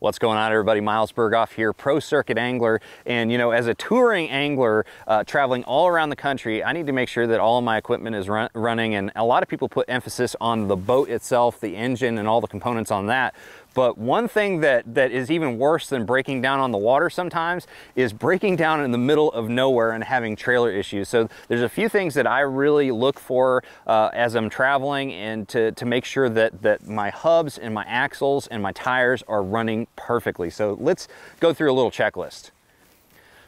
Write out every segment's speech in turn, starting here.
What's going on everybody? Miles Berghoff here, pro circuit angler. And you know, as a touring angler uh, traveling all around the country, I need to make sure that all of my equipment is run running. And a lot of people put emphasis on the boat itself, the engine and all the components on that. But one thing that, that is even worse than breaking down on the water sometimes is breaking down in the middle of nowhere and having trailer issues. So there's a few things that I really look for uh, as I'm traveling and to, to make sure that, that my hubs and my axles and my tires are running perfectly. So let's go through a little checklist.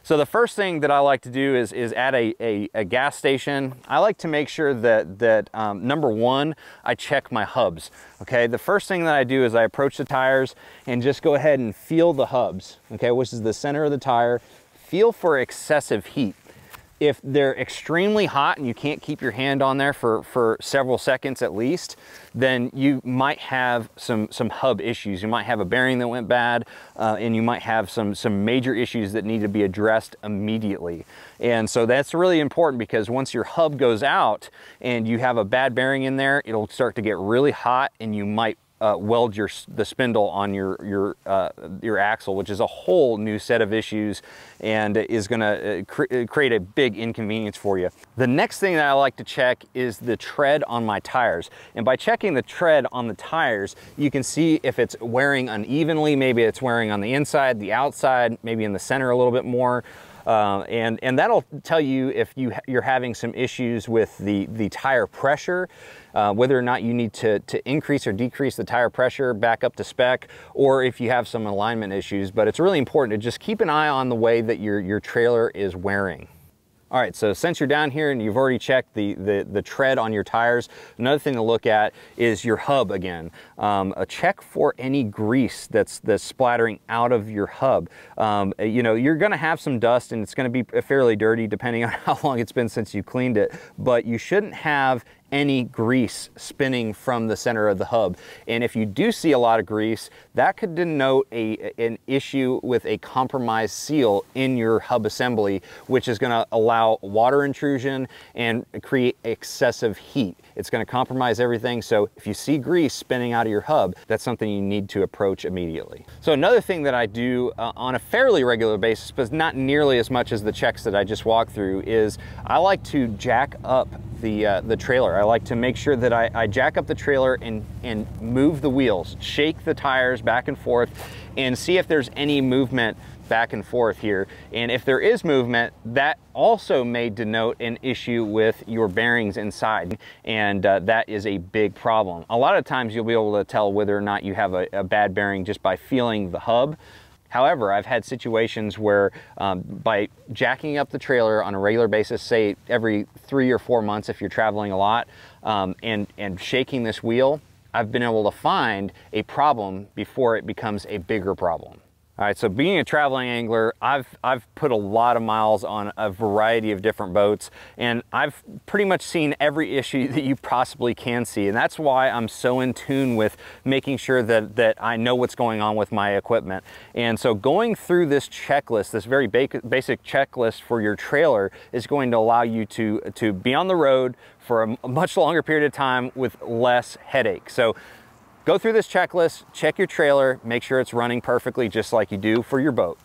So the first thing that I like to do is, is at a, a, a gas station, I like to make sure that, that um, number one, I check my hubs, okay? The first thing that I do is I approach the tires and just go ahead and feel the hubs, okay, which is the center of the tire. Feel for excessive heat if they're extremely hot and you can't keep your hand on there for, for several seconds at least, then you might have some, some hub issues. You might have a bearing that went bad uh, and you might have some, some major issues that need to be addressed immediately. And so that's really important because once your hub goes out and you have a bad bearing in there, it'll start to get really hot and you might uh, weld your the spindle on your your uh, your axle, which is a whole new set of issues and is going to uh, cre uh, create a big inconvenience for you. The next thing that I like to check is the tread on my tires, and by checking the tread on the tires, you can see if it's wearing unevenly. Maybe it's wearing on the inside, the outside, maybe in the center a little bit more. Uh, and, and that'll tell you if you, you're having some issues with the, the tire pressure, uh, whether or not you need to, to increase or decrease the tire pressure back up to spec, or if you have some alignment issues. But it's really important to just keep an eye on the way that your, your trailer is wearing. All right, so since you're down here and you've already checked the, the, the tread on your tires, another thing to look at is your hub again. Um, a check for any grease that's, that's splattering out of your hub. Um, you know, you're gonna have some dust and it's gonna be fairly dirty depending on how long it's been since you cleaned it, but you shouldn't have any grease spinning from the center of the hub. And if you do see a lot of grease, that could denote a, an issue with a compromised seal in your hub assembly, which is gonna allow water intrusion and create excessive heat. It's gonna compromise everything. So if you see grease spinning out of your hub, that's something you need to approach immediately. So another thing that I do uh, on a fairly regular basis, but not nearly as much as the checks that I just walked through is I like to jack up the, uh, the trailer. I like to make sure that I, I jack up the trailer and, and move the wheels, shake the tires back and forth, and see if there's any movement back and forth here. And if there is movement, that also may denote an issue with your bearings inside. And uh, that is a big problem. A lot of times you'll be able to tell whether or not you have a, a bad bearing just by feeling the hub. However, I've had situations where um, by jacking up the trailer on a regular basis, say every three or four months if you're traveling a lot, um, and, and shaking this wheel, I've been able to find a problem before it becomes a bigger problem. All right, so being a traveling angler, I've, I've put a lot of miles on a variety of different boats, and I've pretty much seen every issue that you possibly can see. And that's why I'm so in tune with making sure that, that I know what's going on with my equipment. And so going through this checklist, this very basic checklist for your trailer is going to allow you to, to be on the road for a much longer period of time with less headache. So Go through this checklist, check your trailer, make sure it's running perfectly just like you do for your boat.